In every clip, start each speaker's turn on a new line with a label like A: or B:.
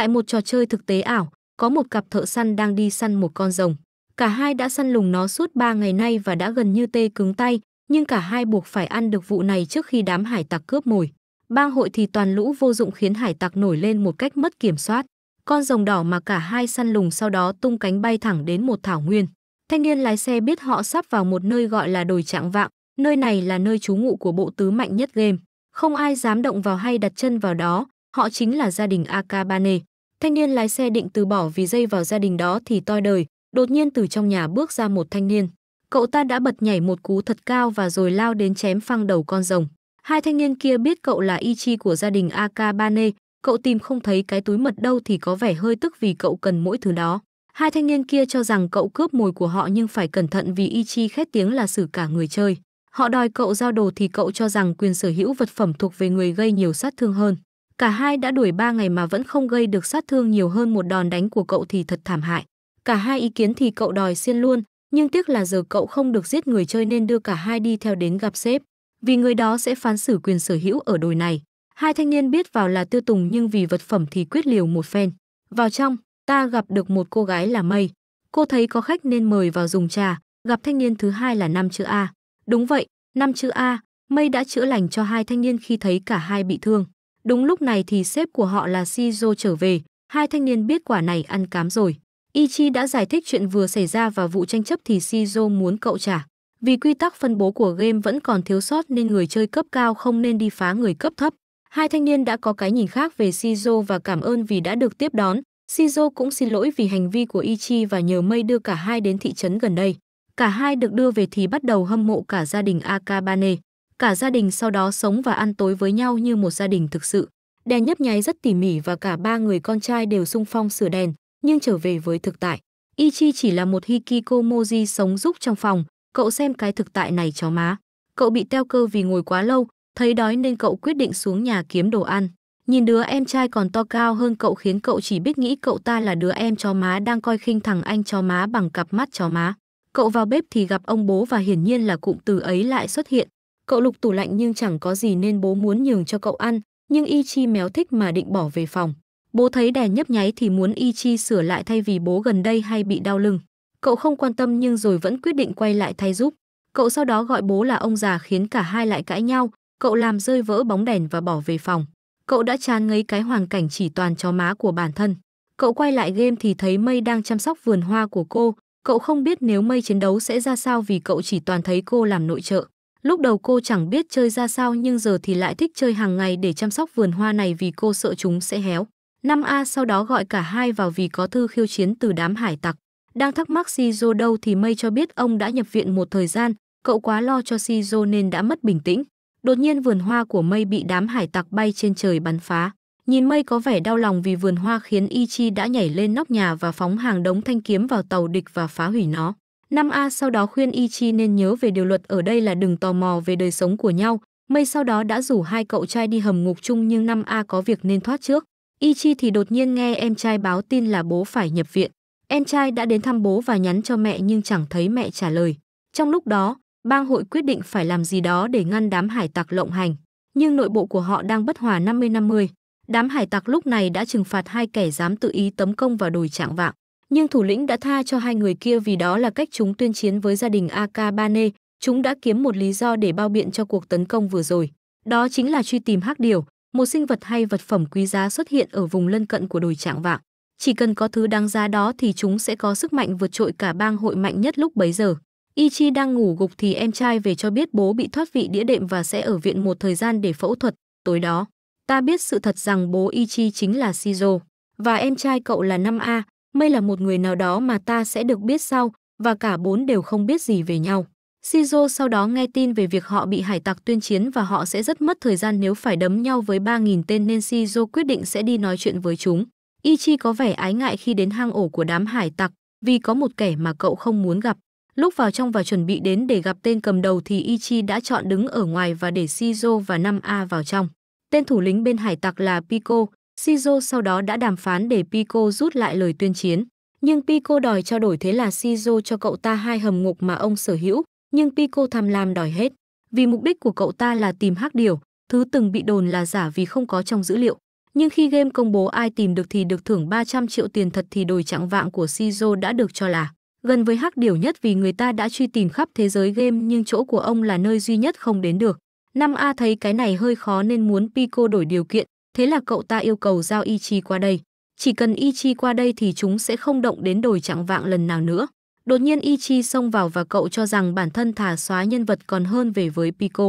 A: Tại một trò chơi thực tế ảo, có một cặp thợ săn đang đi săn một con rồng. Cả hai đã săn lùng nó suốt 3 ngày nay và đã gần như tê cứng tay, nhưng cả hai buộc phải ăn được vụ này trước khi đám hải tặc cướp mồi. Bang hội thì toàn lũ vô dụng khiến hải tặc nổi lên một cách mất kiểm soát. Con rồng đỏ mà cả hai săn lùng sau đó tung cánh bay thẳng đến một thảo nguyên. Thanh niên lái xe biết họ sắp vào một nơi gọi là đồi trạng vạng, nơi này là nơi trú ngụ của bộ tứ mạnh nhất game. Không ai dám động vào hay đặt chân vào đó, họ chính là gia đình Akabane. Thanh niên lái xe định từ bỏ vì dây vào gia đình đó thì toi đời, đột nhiên từ trong nhà bước ra một thanh niên. Cậu ta đã bật nhảy một cú thật cao và rồi lao đến chém phăng đầu con rồng. Hai thanh niên kia biết cậu là Ichi của gia đình Akabane, cậu tìm không thấy cái túi mật đâu thì có vẻ hơi tức vì cậu cần mỗi thứ đó. Hai thanh niên kia cho rằng cậu cướp mồi của họ nhưng phải cẩn thận vì Ichi khét tiếng là xử cả người chơi. Họ đòi cậu giao đồ thì cậu cho rằng quyền sở hữu vật phẩm thuộc về người gây nhiều sát thương hơn. Cả hai đã đuổi ba ngày mà vẫn không gây được sát thương nhiều hơn một đòn đánh của cậu thì thật thảm hại. Cả hai ý kiến thì cậu đòi xiên luôn, nhưng tiếc là giờ cậu không được giết người chơi nên đưa cả hai đi theo đến gặp sếp, vì người đó sẽ phán xử quyền sở hữu ở đồi này. Hai thanh niên biết vào là Tư Tùng nhưng vì vật phẩm thì quyết liều một phen. Vào trong, ta gặp được một cô gái là Mây. Cô thấy có khách nên mời vào dùng trà, gặp thanh niên thứ hai là Nam chữ A. Đúng vậy, Nam chữ A, Mây đã chữa lành cho hai thanh niên khi thấy cả hai bị thương. Đúng lúc này thì sếp của họ là Shijo trở về, hai thanh niên biết quả này ăn cám rồi. Ichi đã giải thích chuyện vừa xảy ra và vụ tranh chấp thì Shijo muốn cậu trả. Vì quy tắc phân bố của game vẫn còn thiếu sót nên người chơi cấp cao không nên đi phá người cấp thấp. Hai thanh niên đã có cái nhìn khác về Shizo và cảm ơn vì đã được tiếp đón. Shizo cũng xin lỗi vì hành vi của Ichi và nhờ Mây đưa cả hai đến thị trấn gần đây. Cả hai được đưa về thì bắt đầu hâm mộ cả gia đình Akabane cả gia đình sau đó sống và ăn tối với nhau như một gia đình thực sự. Đèn nhấp nháy rất tỉ mỉ và cả ba người con trai đều sung phong sửa đèn, nhưng trở về với thực tại. Ichi chỉ là một Hikikomoji sống giúp trong phòng, cậu xem cái thực tại này chó má. Cậu bị teo cơ vì ngồi quá lâu, thấy đói nên cậu quyết định xuống nhà kiếm đồ ăn. Nhìn đứa em trai còn to cao hơn cậu khiến cậu chỉ biết nghĩ cậu ta là đứa em chó má đang coi khinh thằng anh chó má bằng cặp mắt chó má. Cậu vào bếp thì gặp ông bố và hiển nhiên là cụm từ ấy lại xuất hiện, Cậu lục tủ lạnh nhưng chẳng có gì nên bố muốn nhường cho cậu ăn, nhưng Y Chi méo thích mà định bỏ về phòng. Bố thấy đèn nhấp nháy thì muốn Y Chi sửa lại thay vì bố gần đây hay bị đau lưng. Cậu không quan tâm nhưng rồi vẫn quyết định quay lại thay giúp. Cậu sau đó gọi bố là ông già khiến cả hai lại cãi nhau, cậu làm rơi vỡ bóng đèn và bỏ về phòng. Cậu đã chán ngấy cái hoàn cảnh chỉ toàn chó má của bản thân. Cậu quay lại game thì thấy Mây đang chăm sóc vườn hoa của cô, cậu không biết nếu Mây chiến đấu sẽ ra sao vì cậu chỉ toàn thấy cô làm nội trợ. Lúc đầu cô chẳng biết chơi ra sao nhưng giờ thì lại thích chơi hàng ngày để chăm sóc vườn hoa này vì cô sợ chúng sẽ héo. Năm a sau đó gọi cả hai vào vì có thư khiêu chiến từ đám hải tặc. Đang thắc mắc Shizo đâu thì Mây cho biết ông đã nhập viện một thời gian, cậu quá lo cho Shizo nên đã mất bình tĩnh. Đột nhiên vườn hoa của Mây bị đám hải tặc bay trên trời bắn phá. Nhìn Mây có vẻ đau lòng vì vườn hoa khiến Ichi đã nhảy lên nóc nhà và phóng hàng đống thanh kiếm vào tàu địch và phá hủy nó. Nam a sau đó khuyên Y Chi nên nhớ về điều luật ở đây là đừng tò mò về đời sống của nhau. Mây sau đó đã rủ hai cậu trai đi hầm ngục chung nhưng Nam a có việc nên thoát trước. Y Chi thì đột nhiên nghe em trai báo tin là bố phải nhập viện. Em trai đã đến thăm bố và nhắn cho mẹ nhưng chẳng thấy mẹ trả lời. Trong lúc đó, bang hội quyết định phải làm gì đó để ngăn đám hải tặc lộng hành. Nhưng nội bộ của họ đang bất hòa 50-50. Đám hải tặc lúc này đã trừng phạt hai kẻ dám tự ý tấn công vào đồi trạng vạng nhưng thủ lĩnh đã tha cho hai người kia vì đó là cách chúng tuyên chiến với gia đình Akabane, chúng đã kiếm một lý do để bao biện cho cuộc tấn công vừa rồi. Đó chính là truy tìm hắc điểu, một sinh vật hay vật phẩm quý giá xuất hiện ở vùng lân cận của đồi Trạng Vạng. Chỉ cần có thứ đáng giá đó thì chúng sẽ có sức mạnh vượt trội cả bang hội mạnh nhất lúc bấy giờ. Ichi đang ngủ gục thì em trai về cho biết bố bị thoát vị đĩa đệm và sẽ ở viện một thời gian để phẫu thuật. Tối đó, ta biết sự thật rằng bố Ichi chính là Shizo và em trai cậu là 5A, mây là một người nào đó mà ta sẽ được biết sau, và cả bốn đều không biết gì về nhau. Shizu sau đó nghe tin về việc họ bị hải tặc tuyên chiến và họ sẽ rất mất thời gian nếu phải đấm nhau với ba nghìn tên nên Shizu quyết định sẽ đi nói chuyện với chúng. Ichi có vẻ ái ngại khi đến hang ổ của đám hải tặc vì có một kẻ mà cậu không muốn gặp. Lúc vào trong và chuẩn bị đến để gặp tên cầm đầu thì Ichi đã chọn đứng ở ngoài và để Shizu và 5A vào trong. Tên thủ lĩnh bên hải tặc là Pico, Sijo sau đó đã đàm phán để Pico rút lại lời tuyên chiến. Nhưng Pico đòi trao đổi thế là Sijo cho cậu ta hai hầm ngục mà ông sở hữu, nhưng Pico tham lam đòi hết. Vì mục đích của cậu ta là tìm hắc điều, thứ từng bị đồn là giả vì không có trong dữ liệu. Nhưng khi game công bố ai tìm được thì được thưởng 300 triệu tiền thật thì đồi trạng vạng của Sijo đã được cho là gần với hắc điều nhất vì người ta đã truy tìm khắp thế giới game nhưng chỗ của ông là nơi duy nhất không đến được. Năm A thấy cái này hơi khó nên muốn Pico đổi điều kiện, Thế là cậu ta yêu cầu giao y chi qua đây. Chỉ cần y chi qua đây thì chúng sẽ không động đến đồi trạng vạng lần nào nữa. Đột nhiên y chi xông vào và cậu cho rằng bản thân thả xóa nhân vật còn hơn về với Pico.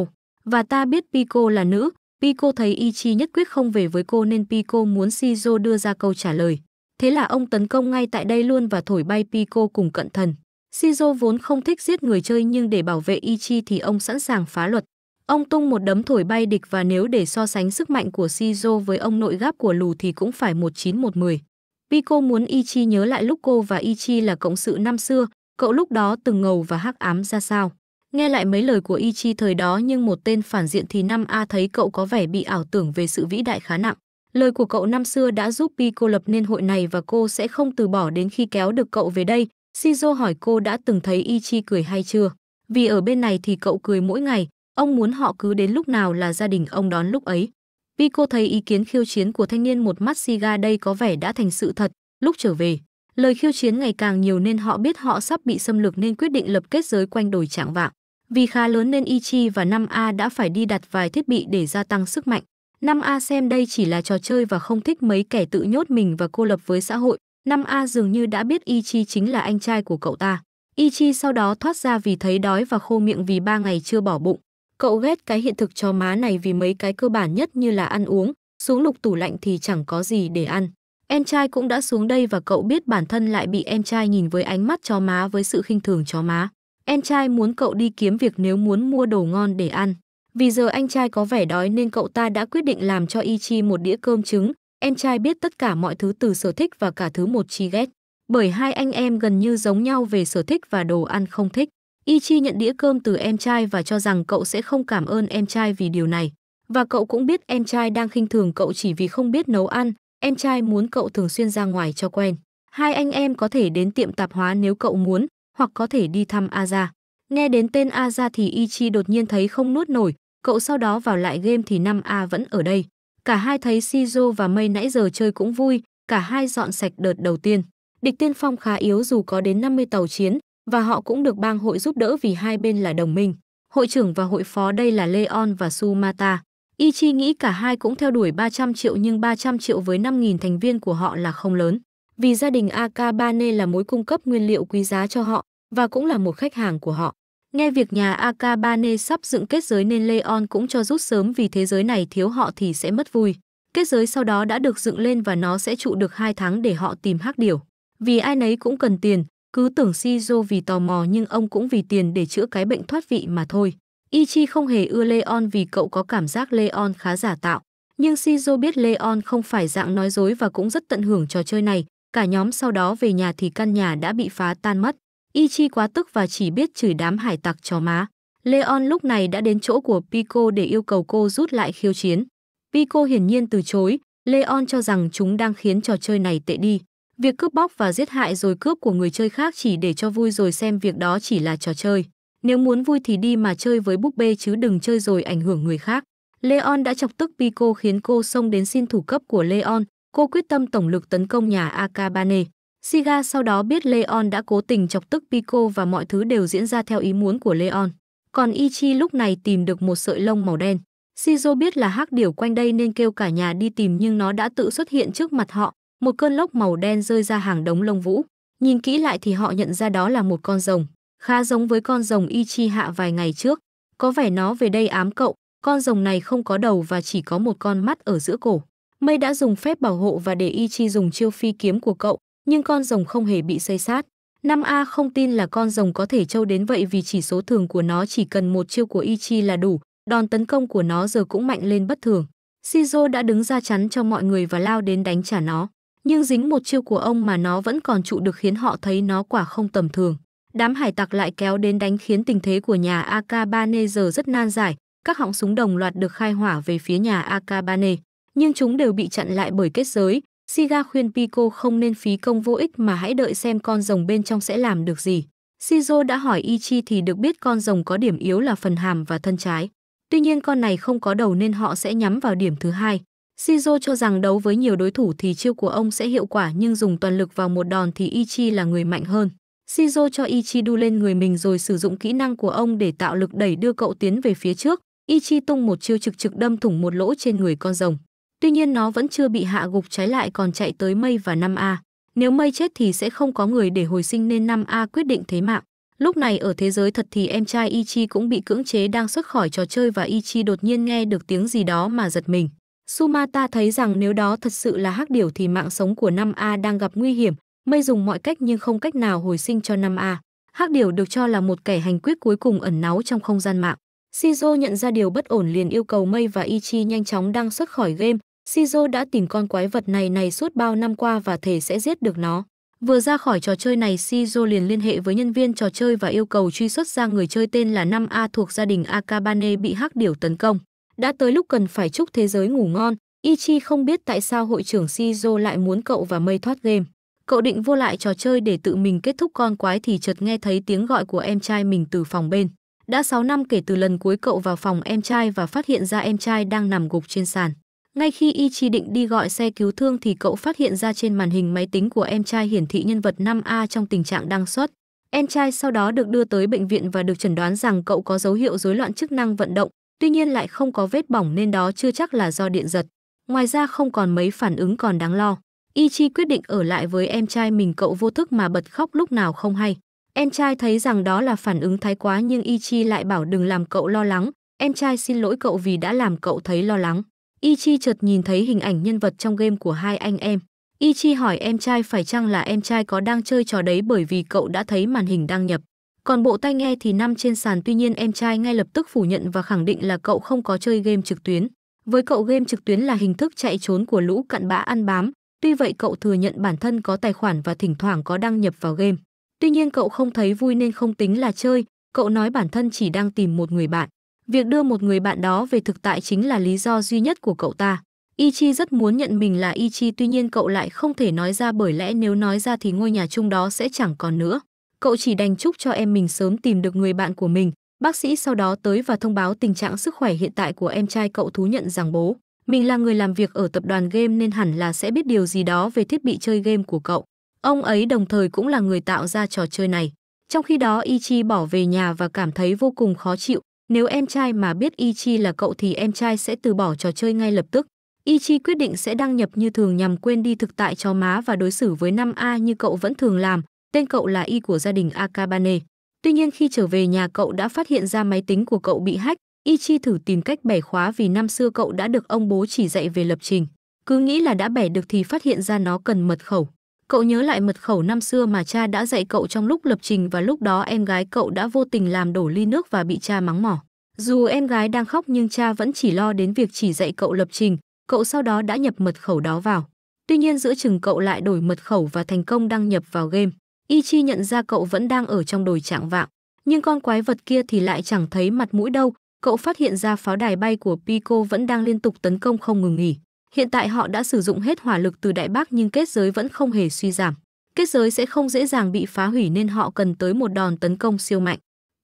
A: Và ta biết Pico là nữ, Pico thấy y chi nhất quyết không về với cô nên Pico muốn Shizo đưa ra câu trả lời. Thế là ông tấn công ngay tại đây luôn và thổi bay Pico cùng cận thần. Shizo vốn không thích giết người chơi nhưng để bảo vệ Ichi thì ông sẵn sàng phá luật. Ông tung một đấm thổi bay địch và nếu để so sánh sức mạnh của Shijo với ông nội gáp của Lù thì cũng phải 19110. Vì cô muốn Ichi nhớ lại lúc cô và Ichi là cộng sự năm xưa, cậu lúc đó từng ngầu và hắc ám ra sao. Nghe lại mấy lời của Ichi thời đó nhưng một tên phản diện thì năm A thấy cậu có vẻ bị ảo tưởng về sự vĩ đại khá nặng. Lời của cậu năm xưa đã giúp Pi cô lập nên hội này và cô sẽ không từ bỏ đến khi kéo được cậu về đây. Shizo hỏi cô đã từng thấy Ichi cười hay chưa? Vì ở bên này thì cậu cười mỗi ngày, Ông muốn họ cứ đến lúc nào là gia đình ông đón lúc ấy. Vì cô thấy ý kiến khiêu chiến của thanh niên một mắt si ga đây có vẻ đã thành sự thật, lúc trở về. Lời khiêu chiến ngày càng nhiều nên họ biết họ sắp bị xâm lược nên quyết định lập kết giới quanh đồi trạng vạng. Vì khá lớn nên Ichi và 5A đã phải đi đặt vài thiết bị để gia tăng sức mạnh. 5A xem đây chỉ là trò chơi và không thích mấy kẻ tự nhốt mình và cô lập với xã hội. 5A dường như đã biết Ichi chính là anh trai của cậu ta. Ichi sau đó thoát ra vì thấy đói và khô miệng vì ba ngày chưa bỏ bụng. Cậu ghét cái hiện thực cho má này vì mấy cái cơ bản nhất như là ăn uống, xuống lục tủ lạnh thì chẳng có gì để ăn. Em trai cũng đã xuống đây và cậu biết bản thân lại bị em trai nhìn với ánh mắt chó má với sự khinh thường chó má. Em trai muốn cậu đi kiếm việc nếu muốn mua đồ ngon để ăn. Vì giờ anh trai có vẻ đói nên cậu ta đã quyết định làm cho Ichi một đĩa cơm trứng. Em trai biết tất cả mọi thứ từ sở thích và cả thứ một chi ghét. Bởi hai anh em gần như giống nhau về sở thích và đồ ăn không thích. Y nhận đĩa cơm từ em trai và cho rằng cậu sẽ không cảm ơn em trai vì điều này. Và cậu cũng biết em trai đang khinh thường cậu chỉ vì không biết nấu ăn, em trai muốn cậu thường xuyên ra ngoài cho quen. Hai anh em có thể đến tiệm tạp hóa nếu cậu muốn, hoặc có thể đi thăm Aza. Nghe đến tên Aza thì Y đột nhiên thấy không nuốt nổi, cậu sau đó vào lại game thì 5A vẫn ở đây. Cả hai thấy Shizu và Mây nãy giờ chơi cũng vui, cả hai dọn sạch đợt đầu tiên. Địch tiên phong khá yếu dù có đến 50 tàu chiến, và họ cũng được bang hội giúp đỡ vì hai bên là đồng minh. Hội trưởng và hội phó đây là Leon và Sumata. Ichi nghĩ cả hai cũng theo đuổi 300 triệu nhưng 300 triệu với 5.000 thành viên của họ là không lớn. Vì gia đình Akabane là mối cung cấp nguyên liệu quý giá cho họ và cũng là một khách hàng của họ. Nghe việc nhà Akabane sắp dựng kết giới nên Leon cũng cho rút sớm vì thế giới này thiếu họ thì sẽ mất vui. Kết giới sau đó đã được dựng lên và nó sẽ trụ được 2 tháng để họ tìm hắc điểu. Vì ai nấy cũng cần tiền, cứ tưởng Shizu vì tò mò nhưng ông cũng vì tiền để chữa cái bệnh thoát vị mà thôi. Ichi không hề ưa Leon vì cậu có cảm giác Leon khá giả tạo. Nhưng Shizu biết Leon không phải dạng nói dối và cũng rất tận hưởng trò chơi này. Cả nhóm sau đó về nhà thì căn nhà đã bị phá tan mất. Ichi quá tức và chỉ biết chửi đám hải tặc chó má. Leon lúc này đã đến chỗ của Pico để yêu cầu cô rút lại khiêu chiến. Pico hiển nhiên từ chối, Leon cho rằng chúng đang khiến trò chơi này tệ đi. Việc cướp bóc và giết hại rồi cướp của người chơi khác chỉ để cho vui rồi xem việc đó chỉ là trò chơi. Nếu muốn vui thì đi mà chơi với búp bê chứ đừng chơi rồi ảnh hưởng người khác. Leon đã chọc tức Pico khiến cô xông đến xin thủ cấp của Leon. Cô quyết tâm tổng lực tấn công nhà Akabane. Siga sau đó biết Leon đã cố tình chọc tức Pico và mọi thứ đều diễn ra theo ý muốn của Leon. Còn Ichi lúc này tìm được một sợi lông màu đen. Shizo biết là hắc điểu quanh đây nên kêu cả nhà đi tìm nhưng nó đã tự xuất hiện trước mặt họ một cơn lốc màu đen rơi ra hàng đống lông vũ. Nhìn kỹ lại thì họ nhận ra đó là một con rồng, khá giống với con rồng y chi hạ vài ngày trước. Có vẻ nó về đây ám cậu, con rồng này không có đầu và chỉ có một con mắt ở giữa cổ. Mây đã dùng phép bảo hộ và để y chi dùng chiêu phi kiếm của cậu, nhưng con rồng không hề bị xây sát. 5A không tin là con rồng có thể trâu đến vậy vì chỉ số thường của nó chỉ cần một chiêu của Ichi là đủ, đòn tấn công của nó giờ cũng mạnh lên bất thường. Shizo đã đứng ra chắn cho mọi người và lao đến đánh trả nó nhưng dính một chiêu của ông mà nó vẫn còn trụ được khiến họ thấy nó quả không tầm thường. Đám hải tặc lại kéo đến đánh khiến tình thế của nhà Akabane giờ rất nan giải, các họng súng đồng loạt được khai hỏa về phía nhà Akabane, nhưng chúng đều bị chặn lại bởi kết giới. Siga khuyên Pico không nên phí công vô ích mà hãy đợi xem con rồng bên trong sẽ làm được gì. Shizo đã hỏi Ichi thì được biết con rồng có điểm yếu là phần hàm và thân trái. Tuy nhiên con này không có đầu nên họ sẽ nhắm vào điểm thứ hai. Shizu cho rằng đấu với nhiều đối thủ thì chiêu của ông sẽ hiệu quả nhưng dùng toàn lực vào một đòn thì Ichi là người mạnh hơn. Shizu cho Ichi đu lên người mình rồi sử dụng kỹ năng của ông để tạo lực đẩy đưa cậu tiến về phía trước. Ichi tung một chiêu trực trực đâm thủng một lỗ trên người con rồng. Tuy nhiên nó vẫn chưa bị hạ gục trái lại còn chạy tới Mây và 5A. Nếu Mây chết thì sẽ không có người để hồi sinh nên 5A quyết định thế mạng. Lúc này ở thế giới thật thì em trai Ichi cũng bị cưỡng chế đang xuất khỏi trò chơi và Ichi đột nhiên nghe được tiếng gì đó mà giật mình. Sumata thấy rằng nếu đó thật sự là hắc điểu thì mạng sống của Nam a đang gặp nguy hiểm, mây dùng mọi cách nhưng không cách nào hồi sinh cho Nam a Hắc điểu được cho là một kẻ hành quyết cuối cùng ẩn náu trong không gian mạng. Shizo nhận ra điều bất ổn liền yêu cầu Mây và Ichi nhanh chóng đăng xuất khỏi game. Shizo đã tìm con quái vật này này suốt bao năm qua và thể sẽ giết được nó. Vừa ra khỏi trò chơi này, Shizo liền liên hệ với nhân viên trò chơi và yêu cầu truy xuất ra người chơi tên là Nam a thuộc gia đình Akabane bị hắc điểu tấn công. Đã tới lúc cần phải chúc thế giới ngủ ngon, Ichi không biết tại sao hội trưởng Shizo lại muốn cậu và mây thoát game. Cậu định vô lại trò chơi để tự mình kết thúc con quái thì chợt nghe thấy tiếng gọi của em trai mình từ phòng bên. Đã 6 năm kể từ lần cuối cậu vào phòng em trai và phát hiện ra em trai đang nằm gục trên sàn. Ngay khi Ichi định đi gọi xe cứu thương thì cậu phát hiện ra trên màn hình máy tính của em trai hiển thị nhân vật 5A trong tình trạng đang sốt. Em trai sau đó được đưa tới bệnh viện và được chẩn đoán rằng cậu có dấu hiệu rối loạn chức năng vận động, tuy nhiên lại không có vết bỏng nên đó chưa chắc là do điện giật. Ngoài ra không còn mấy phản ứng còn đáng lo. Ichi quyết định ở lại với em trai mình cậu vô thức mà bật khóc lúc nào không hay. Em trai thấy rằng đó là phản ứng thái quá nhưng Ichi lại bảo đừng làm cậu lo lắng. Em trai xin lỗi cậu vì đã làm cậu thấy lo lắng. Ichi chợt nhìn thấy hình ảnh nhân vật trong game của hai anh em. Ichi hỏi em trai phải chăng là em trai có đang chơi trò đấy bởi vì cậu đã thấy màn hình đăng nhập. Còn bộ tai nghe thì nằm trên sàn tuy nhiên em trai ngay lập tức phủ nhận và khẳng định là cậu không có chơi game trực tuyến. Với cậu game trực tuyến là hình thức chạy trốn của lũ cặn bã ăn bám, tuy vậy cậu thừa nhận bản thân có tài khoản và thỉnh thoảng có đăng nhập vào game. Tuy nhiên cậu không thấy vui nên không tính là chơi, cậu nói bản thân chỉ đang tìm một người bạn. Việc đưa một người bạn đó về thực tại chính là lý do duy nhất của cậu ta. Ichi rất muốn nhận mình là Ichi tuy nhiên cậu lại không thể nói ra bởi lẽ nếu nói ra thì ngôi nhà chung đó sẽ chẳng còn nữa cậu chỉ đành chúc cho em mình sớm tìm được người bạn của mình. Bác sĩ sau đó tới và thông báo tình trạng sức khỏe hiện tại của em trai cậu thú nhận rằng bố, mình là người làm việc ở tập đoàn game nên hẳn là sẽ biết điều gì đó về thiết bị chơi game của cậu. Ông ấy đồng thời cũng là người tạo ra trò chơi này. Trong khi đó Ichi bỏ về nhà và cảm thấy vô cùng khó chịu. Nếu em trai mà biết Ichi là cậu thì em trai sẽ từ bỏ trò chơi ngay lập tức. Ichi quyết định sẽ đăng nhập như thường nhằm quên đi thực tại cho má và đối xử với năm a như cậu vẫn thường làm. Tên cậu là Y của gia đình Akabane. Tuy nhiên khi trở về nhà cậu đã phát hiện ra máy tính của cậu bị hack, Ichi thử tìm cách bẻ khóa vì năm xưa cậu đã được ông bố chỉ dạy về lập trình. Cứ nghĩ là đã bẻ được thì phát hiện ra nó cần mật khẩu. Cậu nhớ lại mật khẩu năm xưa mà cha đã dạy cậu trong lúc lập trình và lúc đó em gái cậu đã vô tình làm đổ ly nước và bị cha mắng mỏ. Dù em gái đang khóc nhưng cha vẫn chỉ lo đến việc chỉ dạy cậu lập trình, cậu sau đó đã nhập mật khẩu đó vào. Tuy nhiên giữa chừng cậu lại đổi mật khẩu và thành công đăng nhập vào game. Y nhận ra cậu vẫn đang ở trong đồi trạng vạng, nhưng con quái vật kia thì lại chẳng thấy mặt mũi đâu. Cậu phát hiện ra pháo đài bay của Pico vẫn đang liên tục tấn công không ngừng nghỉ. Hiện tại họ đã sử dụng hết hỏa lực từ đại bác nhưng kết giới vẫn không hề suy giảm. Kết giới sẽ không dễ dàng bị phá hủy nên họ cần tới một đòn tấn công siêu mạnh.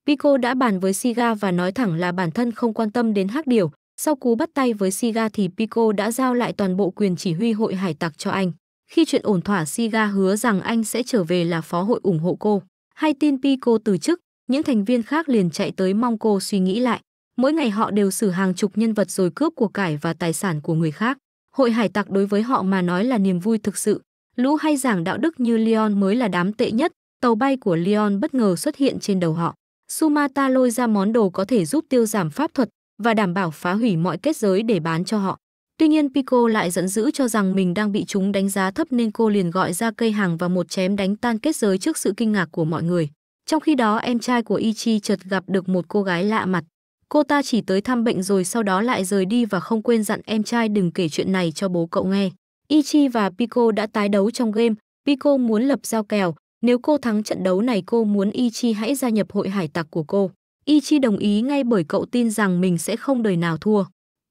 A: Pico đã bàn với Siga và nói thẳng là bản thân không quan tâm đến hắc điều. Sau cú bắt tay với Siga thì Pico đã giao lại toàn bộ quyền chỉ huy hội hải tặc cho anh. Khi chuyện ổn thỏa Siga hứa rằng anh sẽ trở về là phó hội ủng hộ cô, hay tin Pico từ chức, những thành viên khác liền chạy tới mong cô suy nghĩ lại. Mỗi ngày họ đều xử hàng chục nhân vật rồi cướp của cải và tài sản của người khác. Hội hải tặc đối với họ mà nói là niềm vui thực sự. Lũ hay giảng đạo đức như Leon mới là đám tệ nhất. Tàu bay của Leon bất ngờ xuất hiện trên đầu họ. Sumata lôi ra món đồ có thể giúp tiêu giảm pháp thuật và đảm bảo phá hủy mọi kết giới để bán cho họ. Tuy nhiên Pico lại giận dữ cho rằng mình đang bị chúng đánh giá thấp nên cô liền gọi ra cây hàng và một chém đánh tan kết giới trước sự kinh ngạc của mọi người. Trong khi đó em trai của Ichi chợt gặp được một cô gái lạ mặt. Cô ta chỉ tới thăm bệnh rồi sau đó lại rời đi và không quên dặn em trai đừng kể chuyện này cho bố cậu nghe. Ichi và Pico đã tái đấu trong game, Pico muốn lập giao kèo, nếu cô thắng trận đấu này cô muốn Ichi hãy gia nhập hội hải tặc của cô. Ichi đồng ý ngay bởi cậu tin rằng mình sẽ không đời nào thua.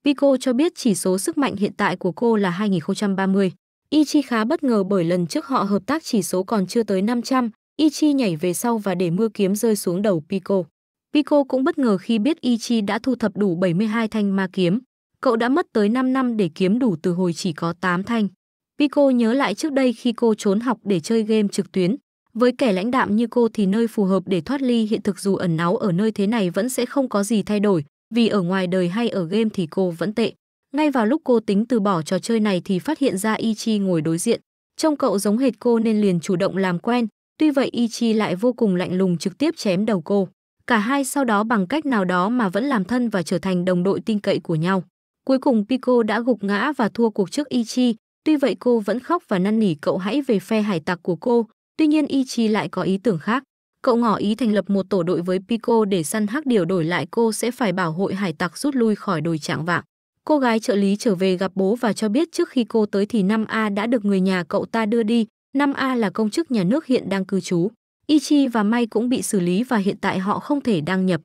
A: Vico cho biết chỉ số sức mạnh hiện tại của cô là 2030. Ichi khá bất ngờ bởi lần trước họ hợp tác chỉ số còn chưa tới 500, Ichi nhảy về sau và để mưa kiếm rơi xuống đầu Pico. Pico cũng bất ngờ khi biết Ichi đã thu thập đủ 72 thanh ma kiếm. Cậu đã mất tới 5 năm để kiếm đủ từ hồi chỉ có 8 thanh. Pico nhớ lại trước đây khi cô trốn học để chơi game trực tuyến. Với kẻ lãnh đạm như cô thì nơi phù hợp để thoát ly hiện thực dù ẩn náu ở nơi thế này vẫn sẽ không có gì thay đổi, vì ở ngoài đời hay ở game thì cô vẫn tệ. Ngay vào lúc cô tính từ bỏ trò chơi này thì phát hiện ra Ichi ngồi đối diện. Trông cậu giống hệt cô nên liền chủ động làm quen, tuy vậy Ichi lại vô cùng lạnh lùng trực tiếp chém đầu cô. Cả hai sau đó bằng cách nào đó mà vẫn làm thân và trở thành đồng đội tin cậy của nhau. Cuối cùng Pico đã gục ngã và thua cuộc trước Ichi, tuy vậy cô vẫn khóc và năn nỉ cậu hãy về phe hải tặc của cô, tuy nhiên Ichi lại có ý tưởng khác. Cậu ngỏ ý thành lập một tổ đội với Pico để săn hắc điều đổi lại cô sẽ phải bảo hội hải tặc rút lui khỏi đồi trạng vạng. Cô gái trợ lý trở về gặp bố và cho biết trước khi cô tới thì 5A đã được người nhà cậu ta đưa đi. 5A là công chức nhà nước hiện đang cư trú. Ichi và Mai cũng bị xử lý và hiện tại họ không thể đăng nhập.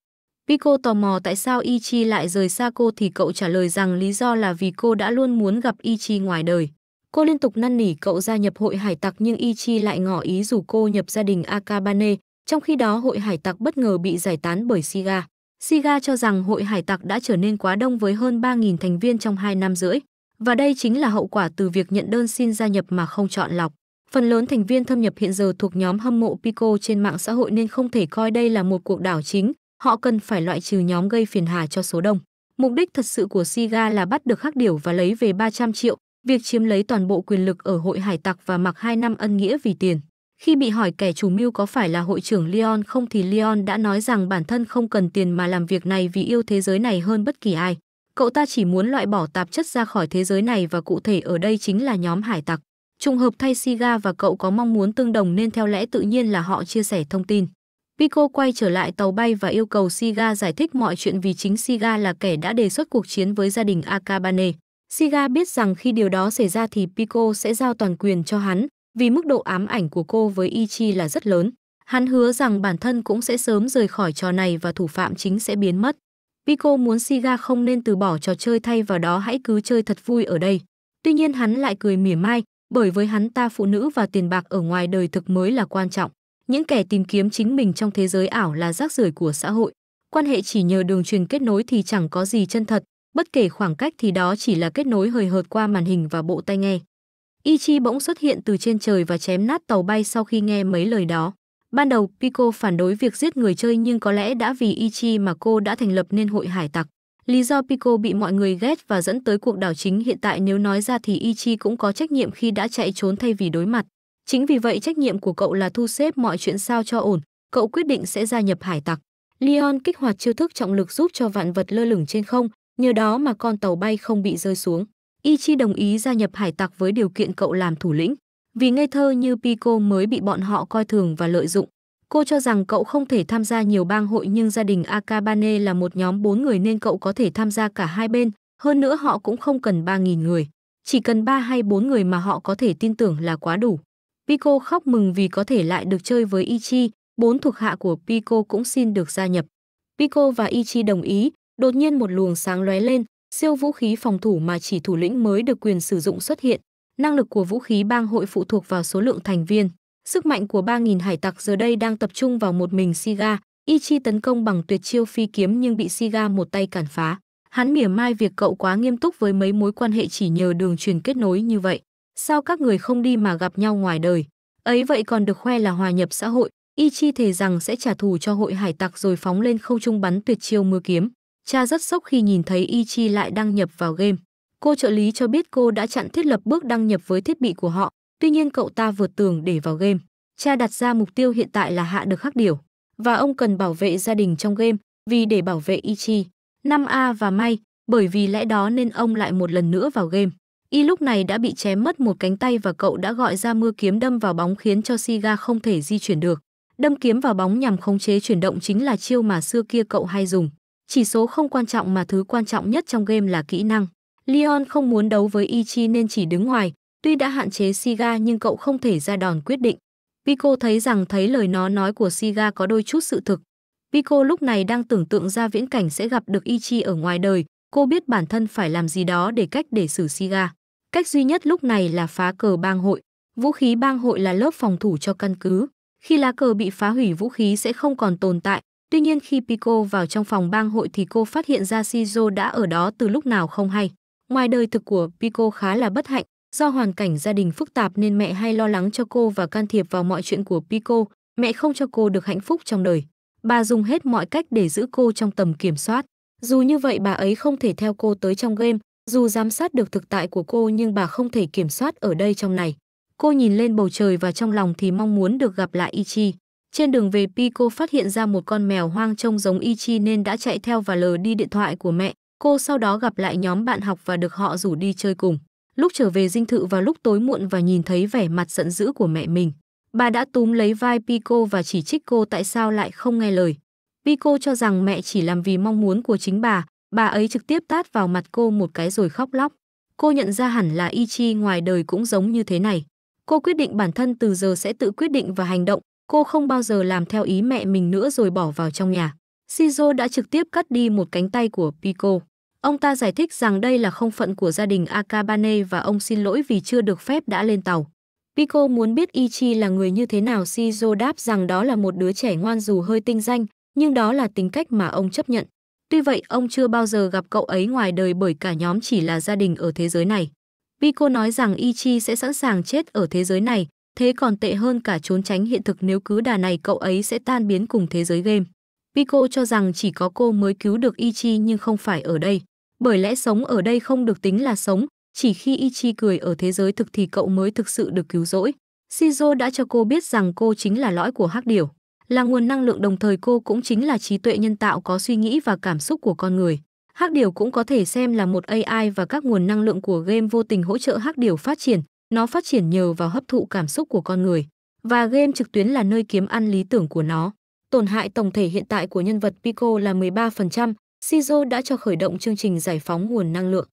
A: Pico tò mò tại sao Ichi lại rời xa cô thì cậu trả lời rằng lý do là vì cô đã luôn muốn gặp Ichi ngoài đời. Cô liên tục năn nỉ cậu gia nhập hội hải tặc nhưng Ichi lại ngỏ ý dù cô nhập gia đình Akabane, trong khi đó hội hải tặc bất ngờ bị giải tán bởi Siga. Siga cho rằng hội hải tặc đã trở nên quá đông với hơn 3.000 thành viên trong 2 năm rưỡi. Và đây chính là hậu quả từ việc nhận đơn xin gia nhập mà không chọn lọc. Phần lớn thành viên thâm nhập hiện giờ thuộc nhóm hâm mộ Pico trên mạng xã hội nên không thể coi đây là một cuộc đảo chính. Họ cần phải loại trừ nhóm gây phiền hà cho số đông. Mục đích thật sự của Siga là bắt được khắc Điểu và lấy về 300 triệu, việc chiếm lấy toàn bộ quyền lực ở hội hải tặc và mặc 2 năm ân nghĩa vì tiền. Khi bị hỏi kẻ chủ mưu có phải là hội trưởng Leon không thì Leon đã nói rằng bản thân không cần tiền mà làm việc này vì yêu thế giới này hơn bất kỳ ai. Cậu ta chỉ muốn loại bỏ tạp chất ra khỏi thế giới này và cụ thể ở đây chính là nhóm hải tặc. Trùng hợp thay Siga và cậu có mong muốn tương đồng nên theo lẽ tự nhiên là họ chia sẻ thông tin. Pico quay trở lại tàu bay và yêu cầu Siga giải thích mọi chuyện vì chính Siga là kẻ đã đề xuất cuộc chiến với gia đình Akabane. Siga biết rằng khi điều đó xảy ra thì Pico sẽ giao toàn quyền cho hắn, vì mức độ ám ảnh của cô với Ichi là rất lớn. Hắn hứa rằng bản thân cũng sẽ sớm rời khỏi trò này và thủ phạm chính sẽ biến mất. Pico muốn Siga không nên từ bỏ trò chơi thay vào đó hãy cứ chơi thật vui ở đây. Tuy nhiên hắn lại cười mỉa mai, bởi với hắn ta phụ nữ và tiền bạc ở ngoài đời thực mới là quan trọng. Những kẻ tìm kiếm chính mình trong thế giới ảo là rác rưởi của xã hội. Quan hệ chỉ nhờ đường truyền kết nối thì chẳng có gì chân thật, bất kể khoảng cách thì đó chỉ là kết nối hời hợt qua màn hình và bộ tai nghe. Ichi bỗng xuất hiện từ trên trời và chém nát tàu bay sau khi nghe mấy lời đó. Ban đầu, Pico phản đối việc giết người chơi nhưng có lẽ đã vì Ichi mà cô đã thành lập nên hội hải tặc. Lý do Pico bị mọi người ghét và dẫn tới cuộc đảo chính hiện tại nếu nói ra thì Ichi cũng có trách nhiệm khi đã chạy trốn thay vì đối mặt. Chính vì vậy trách nhiệm của cậu là thu xếp mọi chuyện sao cho ổn, cậu quyết định sẽ gia nhập hải tặc. Leon kích hoạt chiêu thức trọng lực giúp cho vạn vật lơ lửng trên không, nhờ đó mà con tàu bay không bị rơi xuống. Y Chi đồng ý gia nhập hải tặc với điều kiện cậu làm thủ lĩnh. Vì ngây thơ như Pico mới bị bọn họ coi thường và lợi dụng. Cô cho rằng cậu không thể tham gia nhiều bang hội nhưng gia đình Akabane là một nhóm 4 người nên cậu có thể tham gia cả hai bên, hơn nữa họ cũng không cần 3.000 người. Chỉ cần 3 hay 4 người mà họ có thể tin tưởng là quá đủ. Pico khóc mừng vì có thể lại được chơi với Ichi, bốn thuộc hạ của Pico cũng xin được gia nhập. Pico và Ichi đồng ý, đột nhiên một luồng sáng lóe lên, siêu vũ khí phòng thủ mà chỉ thủ lĩnh mới được quyền sử dụng xuất hiện. Năng lực của vũ khí bang hội phụ thuộc vào số lượng thành viên. Sức mạnh của 3.000 hải tặc giờ đây đang tập trung vào một mình Siga. Ichi tấn công bằng tuyệt chiêu phi kiếm nhưng bị Siga một tay cản phá. Hắn mỉa mai việc cậu quá nghiêm túc với mấy mối quan hệ chỉ nhờ đường truyền kết nối như vậy. Sao các người không đi mà gặp nhau ngoài đời? Ấy vậy còn được khoe là hòa nhập xã hội. Ichi thề rằng sẽ trả thù cho hội hải tặc rồi phóng lên không trung bắn tuyệt chiêu mưa kiếm. Cha rất sốc khi nhìn thấy Ichi lại đăng nhập vào game. Cô trợ lý cho biết cô đã chặn thiết lập bước đăng nhập với thiết bị của họ, tuy nhiên cậu ta vượt tường để vào game. Cha đặt ra mục tiêu hiện tại là hạ được khắc điểu, và ông cần bảo vệ gia đình trong game vì để bảo vệ Ichi. Năm A và May, bởi vì lẽ đó nên ông lại một lần nữa vào game. Y lúc này đã bị chém mất một cánh tay và cậu đã gọi ra mưa kiếm đâm vào bóng khiến cho Siga không thể di chuyển được. Đâm kiếm vào bóng nhằm khống chế chuyển động chính là chiêu mà xưa kia cậu hay dùng. Chỉ số không quan trọng mà thứ quan trọng nhất trong game là kỹ năng. Leon không muốn đấu với Ichi nên chỉ đứng ngoài, tuy đã hạn chế Siga nhưng cậu không thể ra đòn quyết định. Pico thấy rằng thấy lời nó nói của Siga có đôi chút sự thực. Pico lúc này đang tưởng tượng ra viễn cảnh sẽ gặp được Ichi ở ngoài đời, cô biết bản thân phải làm gì đó để cách để xử Siga. Cách duy nhất lúc này là phá cờ bang hội. Vũ khí bang hội là lớp phòng thủ cho căn cứ. Khi lá cờ bị phá hủy vũ khí sẽ không còn tồn tại, Tuy nhiên khi Pico vào trong phòng bang hội thì cô phát hiện ra Shizu đã ở đó từ lúc nào không hay. Ngoài đời thực của Pico khá là bất hạnh, do hoàn cảnh gia đình phức tạp nên mẹ hay lo lắng cho cô và can thiệp vào mọi chuyện của Pico, mẹ không cho cô được hạnh phúc trong đời. Bà dùng hết mọi cách để giữ cô trong tầm kiểm soát. Dù như vậy bà ấy không thể theo cô tới trong game, dù giám sát được thực tại của cô nhưng bà không thể kiểm soát ở đây trong này. Cô nhìn lên bầu trời và trong lòng thì mong muốn được gặp lại Ichi. Trên đường về Pico phát hiện ra một con mèo hoang trông giống Ichi nên đã chạy theo và lờ đi điện thoại của mẹ. Cô sau đó gặp lại nhóm bạn học và được họ rủ đi chơi cùng. Lúc trở về dinh thự vào lúc tối muộn và nhìn thấy vẻ mặt giận dữ của mẹ mình. Bà đã túm lấy vai Pico và chỉ trích cô tại sao lại không nghe lời. Pico cho rằng mẹ chỉ làm vì mong muốn của chính bà, bà ấy trực tiếp tát vào mặt cô một cái rồi khóc lóc. Cô nhận ra hẳn là Ichi ngoài đời cũng giống như thế này. Cô quyết định bản thân từ giờ sẽ tự quyết định và hành động, cô không bao giờ làm theo ý mẹ mình nữa rồi bỏ vào trong nhà. Shizo đã trực tiếp cắt đi một cánh tay của Pico. Ông ta giải thích rằng đây là không phận của gia đình Akabane và ông xin lỗi vì chưa được phép đã lên tàu. Pico muốn biết Ichi là người như thế nào Shizo đáp rằng đó là một đứa trẻ ngoan dù hơi tinh danh, nhưng đó là tính cách mà ông chấp nhận. Tuy vậy, ông chưa bao giờ gặp cậu ấy ngoài đời bởi cả nhóm chỉ là gia đình ở thế giới này. Pico nói rằng Ichi sẽ sẵn sàng chết ở thế giới này, thế còn tệ hơn cả trốn tránh hiện thực nếu cứ đà này cậu ấy sẽ tan biến cùng thế giới game. Pico cho rằng chỉ có cô mới cứu được Ichi nhưng không phải ở đây. Bởi lẽ sống ở đây không được tính là sống, chỉ khi Ichi cười ở thế giới thực thì cậu mới thực sự được cứu rỗi. Shizo đã cho cô biết rằng cô chính là lõi của hắc điểu, là nguồn năng lượng đồng thời cô cũng chính là trí tuệ nhân tạo có suy nghĩ và cảm xúc của con người. Hắc điểu cũng có thể xem là một AI và các nguồn năng lượng của game vô tình hỗ trợ hắc điểu phát triển, nó phát triển nhờ vào hấp thụ cảm xúc của con người và game trực tuyến là nơi kiếm ăn lý tưởng của nó. Tổn hại tổng thể hiện tại của nhân vật Pico là 13%, Shizu đã cho khởi động chương trình giải phóng nguồn năng lượng.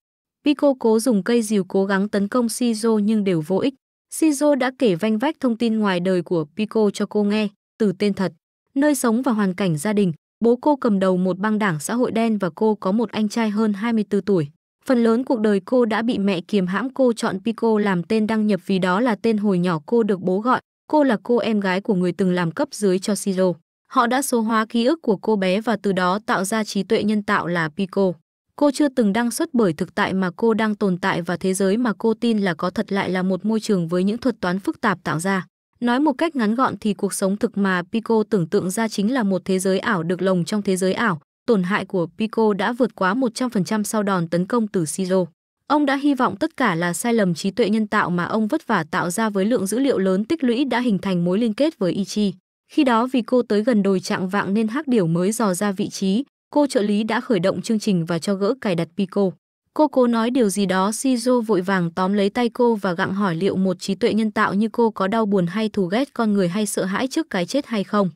A: Pico cố dùng cây dìu cố gắng tấn công Shizu nhưng đều vô ích. Shizu đã kể vanh vách thông tin ngoài đời của Pico cho cô nghe, từ tên thật, nơi sống và hoàn cảnh gia đình. Bố cô cầm đầu một băng đảng xã hội đen và cô có một anh trai hơn 24 tuổi. Phần lớn cuộc đời cô đã bị mẹ kiềm hãm cô chọn Pico làm tên đăng nhập vì đó là tên hồi nhỏ cô được bố gọi. Cô là cô em gái của người từng làm cấp dưới cho Siro. Họ đã số hóa ký ức của cô bé và từ đó tạo ra trí tuệ nhân tạo là Pico. Cô chưa từng đăng xuất bởi thực tại mà cô đang tồn tại và thế giới mà cô tin là có thật lại là một môi trường với những thuật toán phức tạp tạo ra. Nói một cách ngắn gọn thì cuộc sống thực mà Pico tưởng tượng ra chính là một thế giới ảo được lồng trong thế giới ảo, tổn hại của Pico đã vượt quá 100% sau đòn tấn công từ Siro. Ông đã hy vọng tất cả là sai lầm trí tuệ nhân tạo mà ông vất vả tạo ra với lượng dữ liệu lớn tích lũy đã hình thành mối liên kết với Ichi. Khi đó vì cô tới gần đồi trạng vạng nên hắc điểu mới dò ra vị trí, cô trợ lý đã khởi động chương trình và cho gỡ cài đặt Pico. Cô cố nói điều gì đó Shizu vội vàng tóm lấy tay cô và gặng hỏi liệu một trí tuệ nhân tạo như cô có đau buồn hay thù ghét con người hay sợ hãi trước cái chết hay không.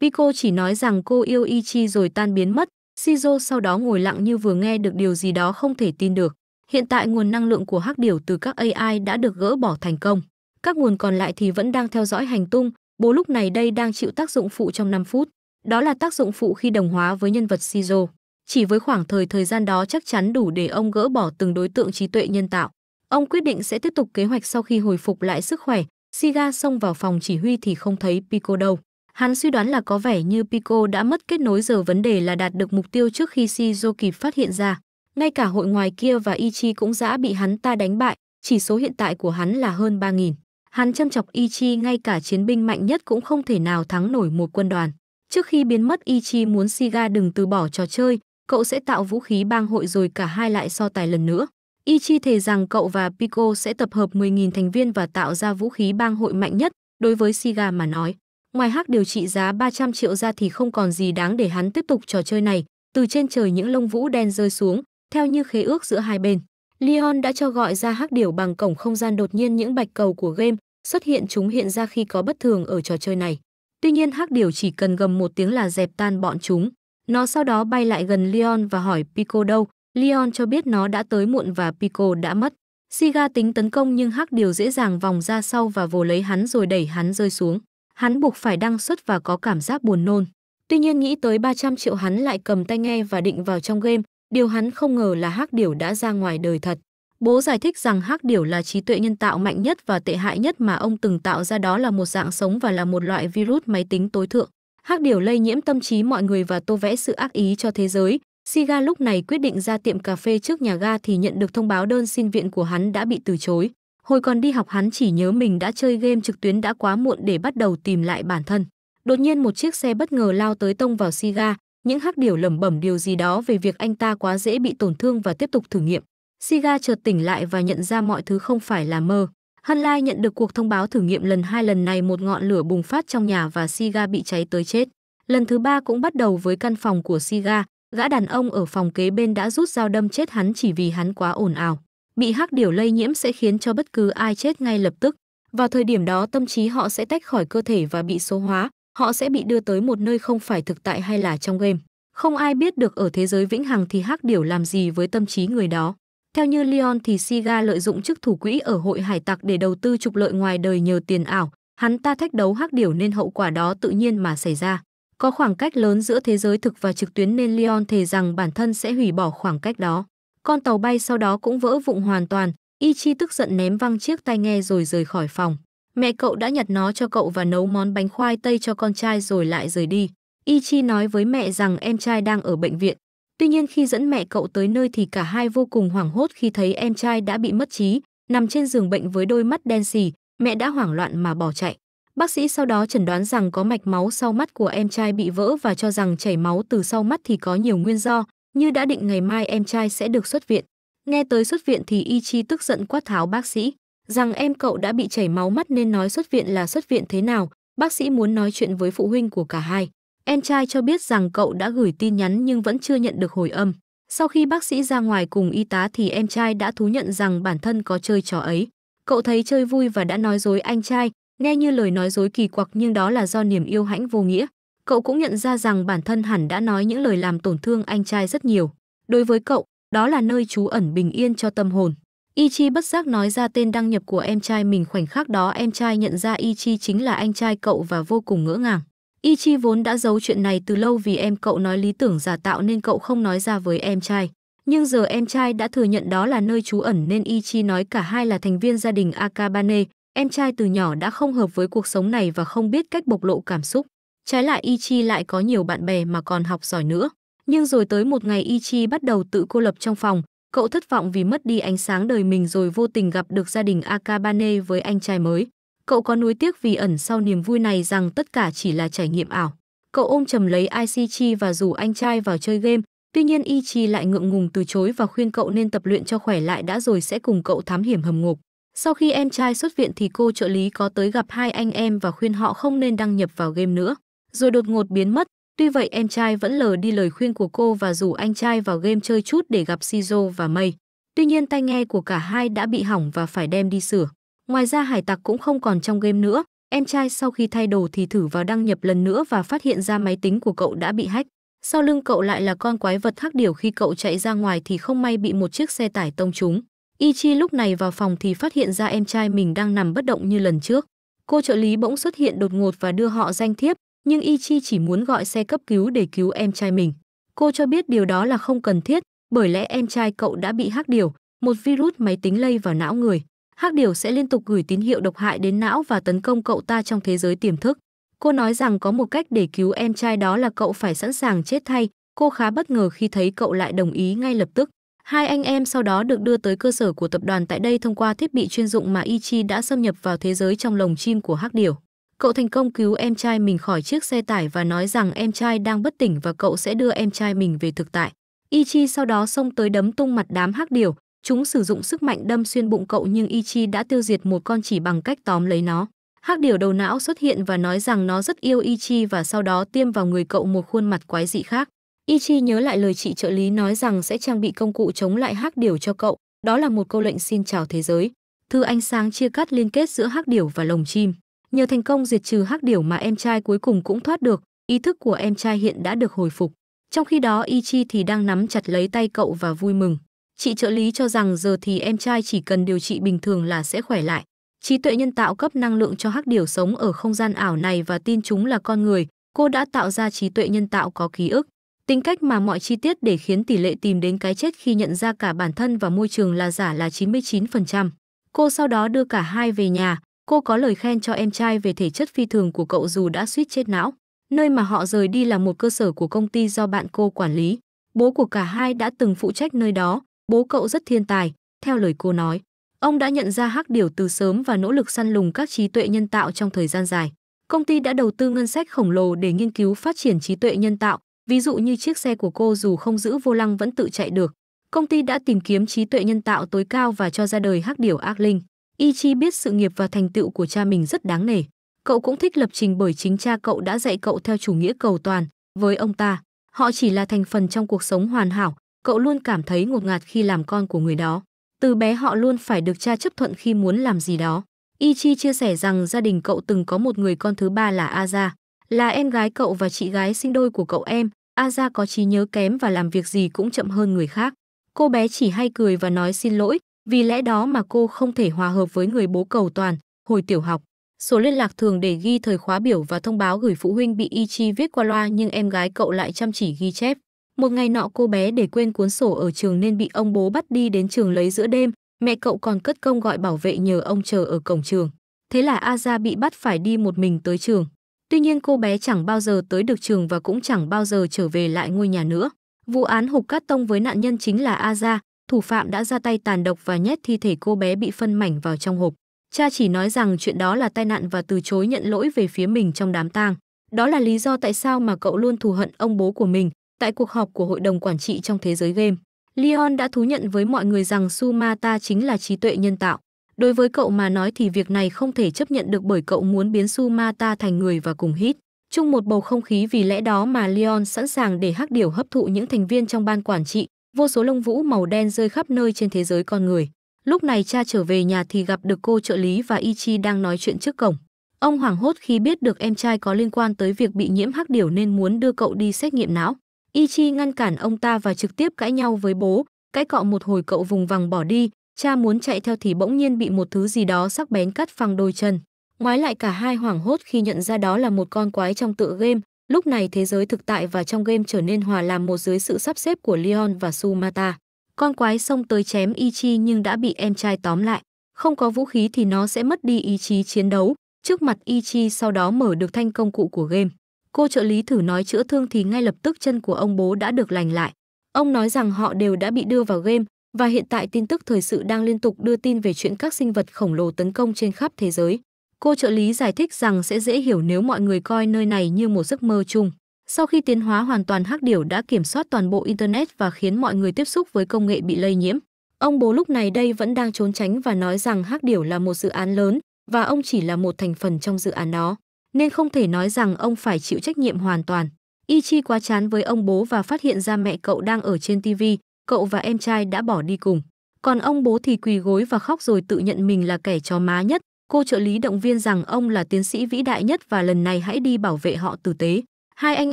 A: Pico chỉ nói rằng cô yêu Ichi rồi tan biến mất, Sizo sau đó ngồi lặng như vừa nghe được điều gì đó không thể tin được. Hiện tại nguồn năng lượng của hắc điểu từ các AI đã được gỡ bỏ thành công. Các nguồn còn lại thì vẫn đang theo dõi hành tung, bố lúc này đây đang chịu tác dụng phụ trong 5 phút. Đó là tác dụng phụ khi đồng hóa với nhân vật Sizo. Chỉ với khoảng thời thời gian đó chắc chắn đủ để ông gỡ bỏ từng đối tượng trí tuệ nhân tạo. Ông quyết định sẽ tiếp tục kế hoạch sau khi hồi phục lại sức khỏe. Siga xông vào phòng chỉ huy thì không thấy Pico đâu. Hắn suy đoán là có vẻ như Pico đã mất kết nối giờ vấn đề là đạt được mục tiêu trước khi Shizuo kịp phát hiện ra. Ngay cả hội ngoài kia và Ichi cũng đã bị hắn ta đánh bại, chỉ số hiện tại của hắn là hơn 3.000. Hắn châm chọc Ichi ngay cả chiến binh mạnh nhất cũng không thể nào thắng nổi một quân đoàn. Trước khi biến mất Ichi muốn Shiga đừng từ bỏ trò chơi, cậu sẽ tạo vũ khí bang hội rồi cả hai lại so tài lần nữa. Ichi thề rằng cậu và Pico sẽ tập hợp 10.000 thành viên và tạo ra vũ khí bang hội mạnh nhất đối với Shiga mà nói. Ngoài hắc điều trị giá 300 triệu ra thì không còn gì đáng để hắn tiếp tục trò chơi này. Từ trên trời những lông vũ đen rơi xuống, theo như khế ước giữa hai bên. Leon đã cho gọi ra hắc điều bằng cổng không gian đột nhiên những bạch cầu của game xuất hiện chúng hiện ra khi có bất thường ở trò chơi này. Tuy nhiên hắc điều chỉ cần gầm một tiếng là dẹp tan bọn chúng. Nó sau đó bay lại gần Leon và hỏi Pico đâu. Leon cho biết nó đã tới muộn và Pico đã mất. Siga tính tấn công nhưng hắc điều dễ dàng vòng ra sau và vồ lấy hắn rồi đẩy hắn rơi xuống hắn buộc phải đăng xuất và có cảm giác buồn nôn. Tuy nhiên nghĩ tới 300 triệu hắn lại cầm tay nghe và định vào trong game, điều hắn không ngờ là hắc điểu đã ra ngoài đời thật. Bố giải thích rằng hắc điểu là trí tuệ nhân tạo mạnh nhất và tệ hại nhất mà ông từng tạo ra đó là một dạng sống và là một loại virus máy tính tối thượng. Hắc điểu lây nhiễm tâm trí mọi người và tô vẽ sự ác ý cho thế giới. Siga lúc này quyết định ra tiệm cà phê trước nhà ga thì nhận được thông báo đơn xin viện của hắn đã bị từ chối. Hồi còn đi học hắn chỉ nhớ mình đã chơi game trực tuyến đã quá muộn để bắt đầu tìm lại bản thân. Đột nhiên một chiếc xe bất ngờ lao tới tông vào Siga, những hắc điểu lẩm bẩm điều gì đó về việc anh ta quá dễ bị tổn thương và tiếp tục thử nghiệm. Siga chợt tỉnh lại và nhận ra mọi thứ không phải là mơ. Hân Lai nhận được cuộc thông báo thử nghiệm lần hai lần này một ngọn lửa bùng phát trong nhà và Siga bị cháy tới chết. Lần thứ ba cũng bắt đầu với căn phòng của Siga, gã đàn ông ở phòng kế bên đã rút dao đâm chết hắn chỉ vì hắn quá ồn ào bị hắc điểu lây nhiễm sẽ khiến cho bất cứ ai chết ngay lập tức. Vào thời điểm đó tâm trí họ sẽ tách khỏi cơ thể và bị số hóa, họ sẽ bị đưa tới một nơi không phải thực tại hay là trong game. Không ai biết được ở thế giới vĩnh hằng thì hắc điểu làm gì với tâm trí người đó. Theo như Leon thì Siga lợi dụng chức thủ quỹ ở hội hải tặc để đầu tư trục lợi ngoài đời nhờ tiền ảo, hắn ta thách đấu hắc điểu nên hậu quả đó tự nhiên mà xảy ra. Có khoảng cách lớn giữa thế giới thực và trực tuyến nên Leon thề rằng bản thân sẽ hủy bỏ khoảng cách đó. Con tàu bay sau đó cũng vỡ vụn hoàn toàn, Y tức giận ném văng chiếc tai nghe rồi rời khỏi phòng. Mẹ cậu đã nhặt nó cho cậu và nấu món bánh khoai tây cho con trai rồi lại rời đi. Y nói với mẹ rằng em trai đang ở bệnh viện. Tuy nhiên khi dẫn mẹ cậu tới nơi thì cả hai vô cùng hoảng hốt khi thấy em trai đã bị mất trí, nằm trên giường bệnh với đôi mắt đen xì, mẹ đã hoảng loạn mà bỏ chạy. Bác sĩ sau đó chẩn đoán rằng có mạch máu sau mắt của em trai bị vỡ và cho rằng chảy máu từ sau mắt thì có nhiều nguyên do, như đã định ngày mai em trai sẽ được xuất viện. Nghe tới xuất viện thì Y Chi tức giận quát tháo bác sĩ, rằng em cậu đã bị chảy máu mắt nên nói xuất viện là xuất viện thế nào, bác sĩ muốn nói chuyện với phụ huynh của cả hai. Em trai cho biết rằng cậu đã gửi tin nhắn nhưng vẫn chưa nhận được hồi âm. Sau khi bác sĩ ra ngoài cùng y tá thì em trai đã thú nhận rằng bản thân có chơi trò ấy. Cậu thấy chơi vui và đã nói dối anh trai, nghe như lời nói dối kỳ quặc nhưng đó là do niềm yêu hãnh vô nghĩa cậu cũng nhận ra rằng bản thân hẳn đã nói những lời làm tổn thương anh trai rất nhiều. Đối với cậu, đó là nơi trú ẩn bình yên cho tâm hồn. Ichi bất giác nói ra tên đăng nhập của em trai mình khoảnh khắc đó em trai nhận ra Ichi chính là anh trai cậu và vô cùng ngỡ ngàng. Ichi vốn đã giấu chuyện này từ lâu vì em cậu nói lý tưởng giả tạo nên cậu không nói ra với em trai. Nhưng giờ em trai đã thừa nhận đó là nơi trú ẩn nên Ichi nói cả hai là thành viên gia đình Akabane. Em trai từ nhỏ đã không hợp với cuộc sống này và không biết cách bộc lộ cảm xúc. Trái lại Ichi lại có nhiều bạn bè mà còn học giỏi nữa. Nhưng rồi tới một ngày Ichi bắt đầu tự cô lập trong phòng, cậu thất vọng vì mất đi ánh sáng đời mình rồi vô tình gặp được gia đình Akabane với anh trai mới. Cậu có nuối tiếc vì ẩn sau niềm vui này rằng tất cả chỉ là trải nghiệm ảo. Cậu ôm chầm lấy Ichi và rủ anh trai vào chơi game, tuy nhiên Ichi lại ngượng ngùng từ chối và khuyên cậu nên tập luyện cho khỏe lại đã rồi sẽ cùng cậu thám hiểm hầm ngục. Sau khi em trai xuất viện thì cô trợ lý có tới gặp hai anh em và khuyên họ không nên đăng nhập vào game nữa rồi đột ngột biến mất. Tuy vậy em trai vẫn lờ đi lời khuyên của cô và rủ anh trai vào game chơi chút để gặp Shizo và Mây. Tuy nhiên tai nghe của cả hai đã bị hỏng và phải đem đi sửa. Ngoài ra hải tặc cũng không còn trong game nữa. Em trai sau khi thay đồ thì thử vào đăng nhập lần nữa và phát hiện ra máy tính của cậu đã bị hack. Sau lưng cậu lại là con quái vật hắc điểu khi cậu chạy ra ngoài thì không may bị một chiếc xe tải tông trúng. Ichi lúc này vào phòng thì phát hiện ra em trai mình đang nằm bất động như lần trước. Cô trợ lý bỗng xuất hiện đột ngột và đưa họ danh thiếp, nhưng Y chỉ muốn gọi xe cấp cứu để cứu em trai mình. Cô cho biết điều đó là không cần thiết, bởi lẽ em trai cậu đã bị hắc điều, một virus máy tính lây vào não người. Hắc điều sẽ liên tục gửi tín hiệu độc hại đến não và tấn công cậu ta trong thế giới tiềm thức. Cô nói rằng có một cách để cứu em trai đó là cậu phải sẵn sàng chết thay. Cô khá bất ngờ khi thấy cậu lại đồng ý ngay lập tức. Hai anh em sau đó được đưa tới cơ sở của tập đoàn tại đây thông qua thiết bị chuyên dụng mà Ichi đã xâm nhập vào thế giới trong lồng chim của hắc điểu. Cậu thành công cứu em trai mình khỏi chiếc xe tải và nói rằng em trai đang bất tỉnh và cậu sẽ đưa em trai mình về thực tại. Ichi sau đó xông tới đấm tung mặt đám hắc điểu, chúng sử dụng sức mạnh đâm xuyên bụng cậu nhưng Ichi đã tiêu diệt một con chỉ bằng cách tóm lấy nó. Hắc điểu đầu não xuất hiện và nói rằng nó rất yêu Ichi và sau đó tiêm vào người cậu một khuôn mặt quái dị khác. Ichi nhớ lại lời chị trợ lý nói rằng sẽ trang bị công cụ chống lại hắc điểu cho cậu, đó là một câu lệnh xin chào thế giới. Thư ánh sáng chia cắt liên kết giữa hắc điểu và lồng chim. Nhờ thành công diệt trừ hắc điểu mà em trai cuối cùng cũng thoát được, ý thức của em trai hiện đã được hồi phục. Trong khi đó Ichi thì đang nắm chặt lấy tay cậu và vui mừng. Chị trợ lý cho rằng giờ thì em trai chỉ cần điều trị bình thường là sẽ khỏe lại. Trí tuệ nhân tạo cấp năng lượng cho hắc điểu sống ở không gian ảo này và tin chúng là con người, cô đã tạo ra trí tuệ nhân tạo có ký ức. Tính cách mà mọi chi tiết để khiến tỷ lệ tìm đến cái chết khi nhận ra cả bản thân và môi trường là giả là 99%. Cô sau đó đưa cả hai về nhà, Cô có lời khen cho em trai về thể chất phi thường của cậu dù đã suýt chết não. Nơi mà họ rời đi là một cơ sở của công ty do bạn cô quản lý. Bố của cả hai đã từng phụ trách nơi đó, bố cậu rất thiên tài, theo lời cô nói. Ông đã nhận ra hắc điểu từ sớm và nỗ lực săn lùng các trí tuệ nhân tạo trong thời gian dài. Công ty đã đầu tư ngân sách khổng lồ để nghiên cứu phát triển trí tuệ nhân tạo, ví dụ như chiếc xe của cô dù không giữ vô lăng vẫn tự chạy được. Công ty đã tìm kiếm trí tuệ nhân tạo tối cao và cho ra đời hắc điểu ác linh. Ichi biết sự nghiệp và thành tựu của cha mình rất đáng nể. Cậu cũng thích lập trình bởi chính cha cậu đã dạy cậu theo chủ nghĩa cầu toàn. Với ông ta, họ chỉ là thành phần trong cuộc sống hoàn hảo. Cậu luôn cảm thấy ngột ngạt khi làm con của người đó. Từ bé họ luôn phải được cha chấp thuận khi muốn làm gì đó. Ichi chia sẻ rằng gia đình cậu từng có một người con thứ ba là Aza, là em gái cậu và chị gái sinh đôi của cậu em. Aza có trí nhớ kém và làm việc gì cũng chậm hơn người khác. Cô bé chỉ hay cười và nói xin lỗi, vì lẽ đó mà cô không thể hòa hợp với người bố cầu toàn, hồi tiểu học. Số liên lạc thường để ghi thời khóa biểu và thông báo gửi phụ huynh bị Ichi viết qua loa nhưng em gái cậu lại chăm chỉ ghi chép. Một ngày nọ cô bé để quên cuốn sổ ở trường nên bị ông bố bắt đi đến trường lấy giữa đêm, mẹ cậu còn cất công gọi bảo vệ nhờ ông chờ ở cổng trường. Thế là Aza bị bắt phải đi một mình tới trường. Tuy nhiên cô bé chẳng bao giờ tới được trường và cũng chẳng bao giờ trở về lại ngôi nhà nữa. Vụ án hục cát tông với nạn nhân chính là Aza, thủ phạm đã ra tay tàn độc và nhét thi thể cô bé bị phân mảnh vào trong hộp. Cha chỉ nói rằng chuyện đó là tai nạn và từ chối nhận lỗi về phía mình trong đám tang. Đó là lý do tại sao mà cậu luôn thù hận ông bố của mình tại cuộc họp của hội đồng quản trị trong thế giới game. Leon đã thú nhận với mọi người rằng Sumata chính là trí tuệ nhân tạo. Đối với cậu mà nói thì việc này không thể chấp nhận được bởi cậu muốn biến Sumata thành người và cùng hít. Chung một bầu không khí vì lẽ đó mà Leon sẵn sàng để hắc điểu hấp thụ những thành viên trong ban quản trị Vô số lông vũ màu đen rơi khắp nơi trên thế giới con người. Lúc này cha trở về nhà thì gặp được cô trợ lý và Ichi đang nói chuyện trước cổng. Ông hoảng hốt khi biết được em trai có liên quan tới việc bị nhiễm hắc điểu nên muốn đưa cậu đi xét nghiệm não. Ichi ngăn cản ông ta và trực tiếp cãi nhau với bố, cãi cọ một hồi cậu vùng vằng bỏ đi, cha muốn chạy theo thì bỗng nhiên bị một thứ gì đó sắc bén cắt phăng đôi chân. Ngoái lại cả hai hoảng hốt khi nhận ra đó là một con quái trong tựa game, Lúc này thế giới thực tại và trong game trở nên hòa làm một dưới sự sắp xếp của Leon và Sumata. Con quái xông tới chém Ichi nhưng đã bị em trai tóm lại. Không có vũ khí thì nó sẽ mất đi ý chí chiến đấu. Trước mặt Ichi sau đó mở được thanh công cụ của game. Cô trợ lý thử nói chữa thương thì ngay lập tức chân của ông bố đã được lành lại. Ông nói rằng họ đều đã bị đưa vào game và hiện tại tin tức thời sự đang liên tục đưa tin về chuyện các sinh vật khổng lồ tấn công trên khắp thế giới. Cô trợ lý giải thích rằng sẽ dễ hiểu nếu mọi người coi nơi này như một giấc mơ chung. Sau khi tiến hóa hoàn toàn hắc điểu đã kiểm soát toàn bộ Internet và khiến mọi người tiếp xúc với công nghệ bị lây nhiễm. Ông bố lúc này đây vẫn đang trốn tránh và nói rằng hắc điểu là một dự án lớn và ông chỉ là một thành phần trong dự án đó, nên không thể nói rằng ông phải chịu trách nhiệm hoàn toàn. Y Chi quá chán với ông bố và phát hiện ra mẹ cậu đang ở trên TV, cậu và em trai đã bỏ đi cùng. Còn ông bố thì quỳ gối và khóc rồi tự nhận mình là kẻ chó má nhất, Cô trợ lý động viên rằng ông là tiến sĩ vĩ đại nhất và lần này hãy đi bảo vệ họ tử tế. Hai anh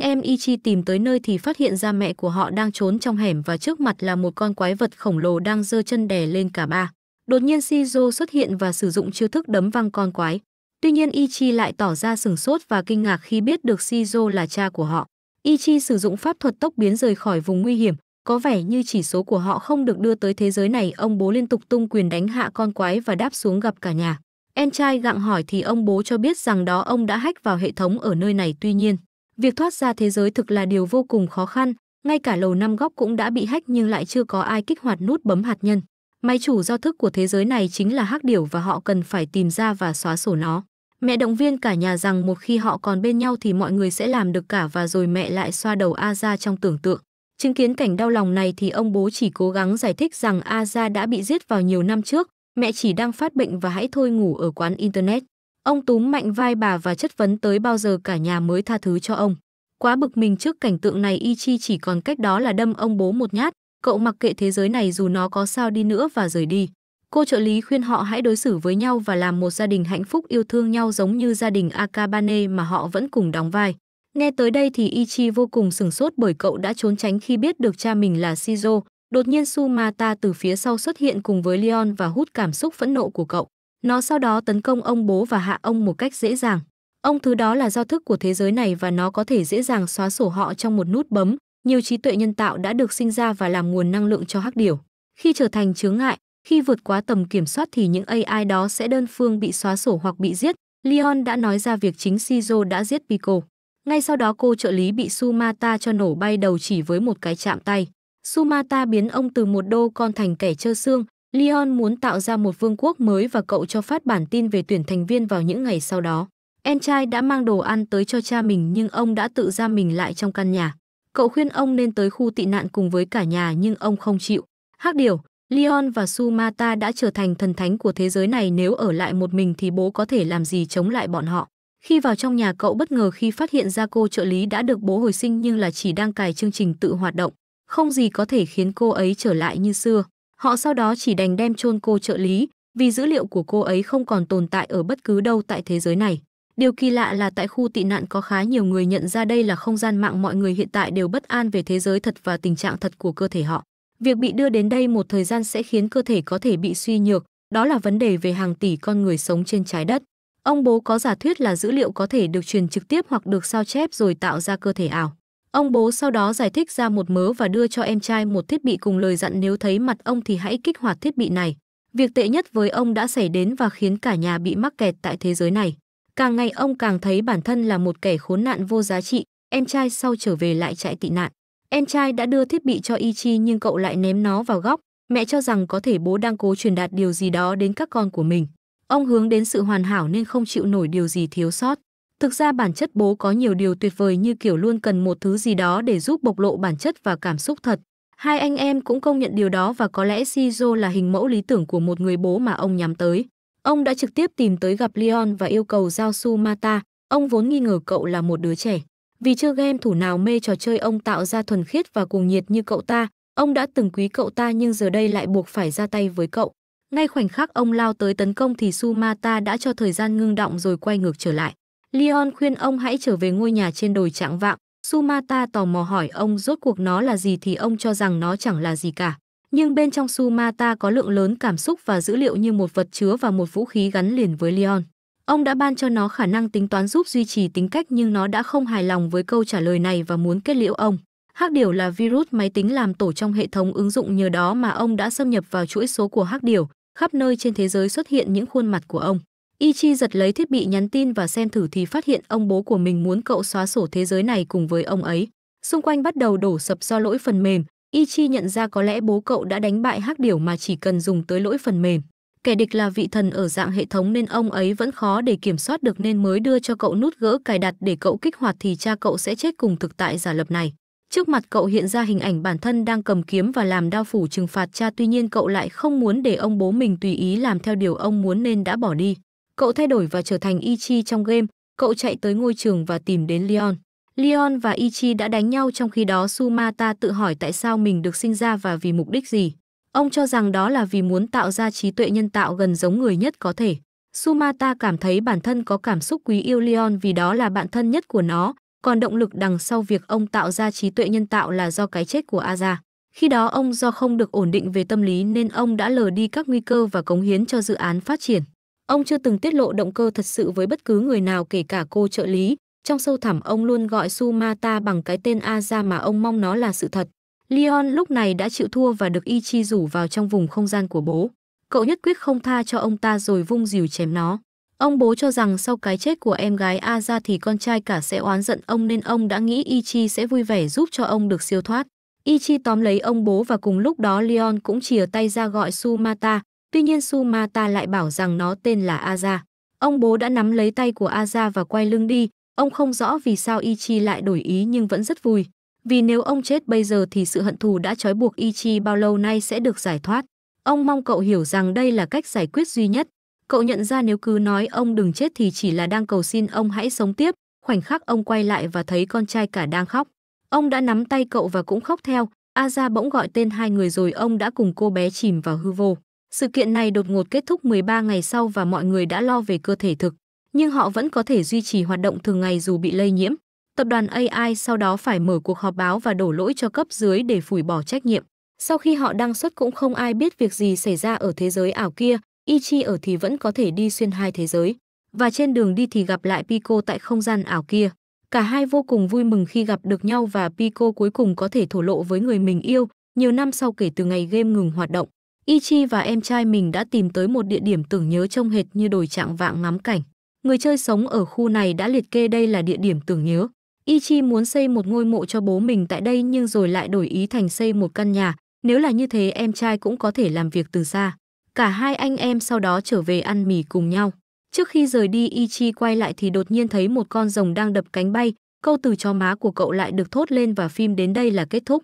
A: em Ichi tìm tới nơi thì phát hiện ra mẹ của họ đang trốn trong hẻm và trước mặt là một con quái vật khổng lồ đang giơ chân đè lên cả ba. Đột nhiên Shizuo xuất hiện và sử dụng chiêu thức đấm văng con quái. Tuy nhiên Ichi lại tỏ ra sừng sốt và kinh ngạc khi biết được Shizuo là cha của họ. Ichi sử dụng pháp thuật tốc biến rời khỏi vùng nguy hiểm, có vẻ như chỉ số của họ không được đưa tới thế giới này, ông bố liên tục tung quyền đánh hạ con quái và đáp xuống gặp cả nhà. Em trai gặng hỏi thì ông bố cho biết rằng đó ông đã hách vào hệ thống ở nơi này tuy nhiên, việc thoát ra thế giới thực là điều vô cùng khó khăn, ngay cả lầu năm góc cũng đã bị hách nhưng lại chưa có ai kích hoạt nút bấm hạt nhân. Máy chủ do thức của thế giới này chính là hắc điểu và họ cần phải tìm ra và xóa sổ nó. Mẹ động viên cả nhà rằng một khi họ còn bên nhau thì mọi người sẽ làm được cả và rồi mẹ lại xoa đầu A ra trong tưởng tượng. Chứng kiến cảnh đau lòng này thì ông bố chỉ cố gắng giải thích rằng A ra đã bị giết vào nhiều năm trước, mẹ chỉ đang phát bệnh và hãy thôi ngủ ở quán internet. Ông túm mạnh vai bà và chất vấn tới bao giờ cả nhà mới tha thứ cho ông. Quá bực mình trước cảnh tượng này Y Chi chỉ còn cách đó là đâm ông bố một nhát, cậu mặc kệ thế giới này dù nó có sao đi nữa và rời đi. Cô trợ lý khuyên họ hãy đối xử với nhau và làm một gia đình hạnh phúc yêu thương nhau giống như gia đình Akabane mà họ vẫn cùng đóng vai. Nghe tới đây thì Ichi vô cùng sửng sốt bởi cậu đã trốn tránh khi biết được cha mình là Shizo, Đột nhiên Sumata từ phía sau xuất hiện cùng với Leon và hút cảm xúc phẫn nộ của cậu. Nó sau đó tấn công ông bố và hạ ông một cách dễ dàng. Ông thứ đó là do thức của thế giới này và nó có thể dễ dàng xóa sổ họ trong một nút bấm. Nhiều trí tuệ nhân tạo đã được sinh ra và làm nguồn năng lượng cho hắc điểu. Khi trở thành chướng ngại, khi vượt quá tầm kiểm soát thì những AI đó sẽ đơn phương bị xóa sổ hoặc bị giết. Leon đã nói ra việc chính Shizo đã giết Pico. Ngay sau đó cô trợ lý bị Sumata cho nổ bay đầu chỉ với một cái chạm tay. Sumata biến ông từ một đô con thành kẻ trơ xương, Leon muốn tạo ra một vương quốc mới và cậu cho phát bản tin về tuyển thành viên vào những ngày sau đó. Em trai đã mang đồ ăn tới cho cha mình nhưng ông đã tự ra mình lại trong căn nhà. Cậu khuyên ông nên tới khu tị nạn cùng với cả nhà nhưng ông không chịu. Hắc điều, Leon và Sumata đã trở thành thần thánh của thế giới này nếu ở lại một mình thì bố có thể làm gì chống lại bọn họ. Khi vào trong nhà cậu bất ngờ khi phát hiện ra cô trợ lý đã được bố hồi sinh nhưng là chỉ đang cài chương trình tự hoạt động không gì có thể khiến cô ấy trở lại như xưa. Họ sau đó chỉ đành đem chôn cô trợ lý, vì dữ liệu của cô ấy không còn tồn tại ở bất cứ đâu tại thế giới này. Điều kỳ lạ là tại khu tị nạn có khá nhiều người nhận ra đây là không gian mạng mọi người hiện tại đều bất an về thế giới thật và tình trạng thật của cơ thể họ. Việc bị đưa đến đây một thời gian sẽ khiến cơ thể có thể bị suy nhược, đó là vấn đề về hàng tỷ con người sống trên trái đất. Ông bố có giả thuyết là dữ liệu có thể được truyền trực tiếp hoặc được sao chép rồi tạo ra cơ thể ảo. Ông bố sau đó giải thích ra một mớ và đưa cho em trai một thiết bị cùng lời dặn nếu thấy mặt ông thì hãy kích hoạt thiết bị này. Việc tệ nhất với ông đã xảy đến và khiến cả nhà bị mắc kẹt tại thế giới này. Càng ngày ông càng thấy bản thân là một kẻ khốn nạn vô giá trị, em trai sau trở về lại trại tị nạn. Em trai đã đưa thiết bị cho Ichi nhưng cậu lại ném nó vào góc. Mẹ cho rằng có thể bố đang cố truyền đạt điều gì đó đến các con của mình. Ông hướng đến sự hoàn hảo nên không chịu nổi điều gì thiếu sót. Thực ra bản chất bố có nhiều điều tuyệt vời như kiểu luôn cần một thứ gì đó để giúp bộc lộ bản chất và cảm xúc thật. Hai anh em cũng công nhận điều đó và có lẽ Shizuo là hình mẫu lý tưởng của một người bố mà ông nhắm tới. Ông đã trực tiếp tìm tới gặp Leon và yêu cầu giao su Mata. Ông vốn nghi ngờ cậu là một đứa trẻ. Vì chưa game thủ nào mê trò chơi ông tạo ra thuần khiết và cuồng nhiệt như cậu ta, ông đã từng quý cậu ta nhưng giờ đây lại buộc phải ra tay với cậu. Ngay khoảnh khắc ông lao tới tấn công thì Sumata đã cho thời gian ngưng động rồi quay ngược trở lại. Leon khuyên ông hãy trở về ngôi nhà trên đồi Trạng Vạng. Sumata tò mò hỏi ông rốt cuộc nó là gì thì ông cho rằng nó chẳng là gì cả. Nhưng bên trong Sumata có lượng lớn cảm xúc và dữ liệu như một vật chứa và một vũ khí gắn liền với Leon. Ông đã ban cho nó khả năng tính toán giúp duy trì tính cách nhưng nó đã không hài lòng với câu trả lời này và muốn kết liễu ông. Hắc điểu là virus máy tính làm tổ trong hệ thống ứng dụng nhờ đó mà ông đã xâm nhập vào chuỗi số của Hắc điểu. Khắp nơi trên thế giới xuất hiện những khuôn mặt của ông. Ichi giật lấy thiết bị nhắn tin và xem thử thì phát hiện ông bố của mình muốn cậu xóa sổ thế giới này cùng với ông ấy. Xung quanh bắt đầu đổ sập do lỗi phần mềm, Ichi nhận ra có lẽ bố cậu đã đánh bại hắc điểu mà chỉ cần dùng tới lỗi phần mềm. Kẻ địch là vị thần ở dạng hệ thống nên ông ấy vẫn khó để kiểm soát được nên mới đưa cho cậu nút gỡ cài đặt để cậu kích hoạt thì cha cậu sẽ chết cùng thực tại giả lập này. Trước mặt cậu hiện ra hình ảnh bản thân đang cầm kiếm và làm đao phủ trừng phạt cha tuy nhiên cậu lại không muốn để ông bố mình tùy ý làm theo điều ông muốn nên đã bỏ đi. Cậu thay đổi và trở thành Ichi trong game, cậu chạy tới ngôi trường và tìm đến Leon. Leon và Ichi đã đánh nhau trong khi đó Sumata tự hỏi tại sao mình được sinh ra và vì mục đích gì. Ông cho rằng đó là vì muốn tạo ra trí tuệ nhân tạo gần giống người nhất có thể. Sumata cảm thấy bản thân có cảm xúc quý yêu Leon vì đó là bạn thân nhất của nó, còn động lực đằng sau việc ông tạo ra trí tuệ nhân tạo là do cái chết của Aza. Khi đó ông do không được ổn định về tâm lý nên ông đã lờ đi các nguy cơ và cống hiến cho dự án phát triển. Ông chưa từng tiết lộ động cơ thật sự với bất cứ người nào kể cả cô trợ lý. Trong sâu thẳm ông luôn gọi Sumata bằng cái tên Aza mà ông mong nó là sự thật. Leon lúc này đã chịu thua và được Ichi rủ vào trong vùng không gian của bố. Cậu nhất quyết không tha cho ông ta rồi vung dìu chém nó. Ông bố cho rằng sau cái chết của em gái Aza thì con trai cả sẽ oán giận ông nên ông đã nghĩ Ichi sẽ vui vẻ giúp cho ông được siêu thoát. Ichi tóm lấy ông bố và cùng lúc đó Leon cũng chìa tay ra gọi Sumata, Tuy nhiên Sumata lại bảo rằng nó tên là Aza. Ông bố đã nắm lấy tay của Aza và quay lưng đi. Ông không rõ vì sao Ichi lại đổi ý nhưng vẫn rất vui. Vì nếu ông chết bây giờ thì sự hận thù đã trói buộc Ichi bao lâu nay sẽ được giải thoát. Ông mong cậu hiểu rằng đây là cách giải quyết duy nhất. Cậu nhận ra nếu cứ nói ông đừng chết thì chỉ là đang cầu xin ông hãy sống tiếp. Khoảnh khắc ông quay lại và thấy con trai cả đang khóc. Ông đã nắm tay cậu và cũng khóc theo. Aza bỗng gọi tên hai người rồi ông đã cùng cô bé chìm vào hư vô. Sự kiện này đột ngột kết thúc 13 ngày sau và mọi người đã lo về cơ thể thực, nhưng họ vẫn có thể duy trì hoạt động thường ngày dù bị lây nhiễm. Tập đoàn AI sau đó phải mở cuộc họp báo và đổ lỗi cho cấp dưới để phủi bỏ trách nhiệm. Sau khi họ đăng xuất cũng không ai biết việc gì xảy ra ở thế giới ảo kia, Ichi ở thì vẫn có thể đi xuyên hai thế giới. Và trên đường đi thì gặp lại Pico tại không gian ảo kia. Cả hai vô cùng vui mừng khi gặp được nhau và Pico cuối cùng có thể thổ lộ với người mình yêu, nhiều năm sau kể từ ngày game ngừng hoạt động. Ichi và em trai mình đã tìm tới một địa điểm tưởng nhớ trông hệt như đồi trạng vạng ngắm cảnh. Người chơi sống ở khu này đã liệt kê đây là địa điểm tưởng nhớ. Ichi muốn xây một ngôi mộ cho bố mình tại đây nhưng rồi lại đổi ý thành xây một căn nhà. Nếu là như thế em trai cũng có thể làm việc từ xa. Cả hai anh em sau đó trở về ăn mì cùng nhau. Trước khi rời đi Ichi quay lại thì đột nhiên thấy một con rồng đang đập cánh bay. Câu từ cho má của cậu lại được thốt lên và phim đến đây là kết thúc.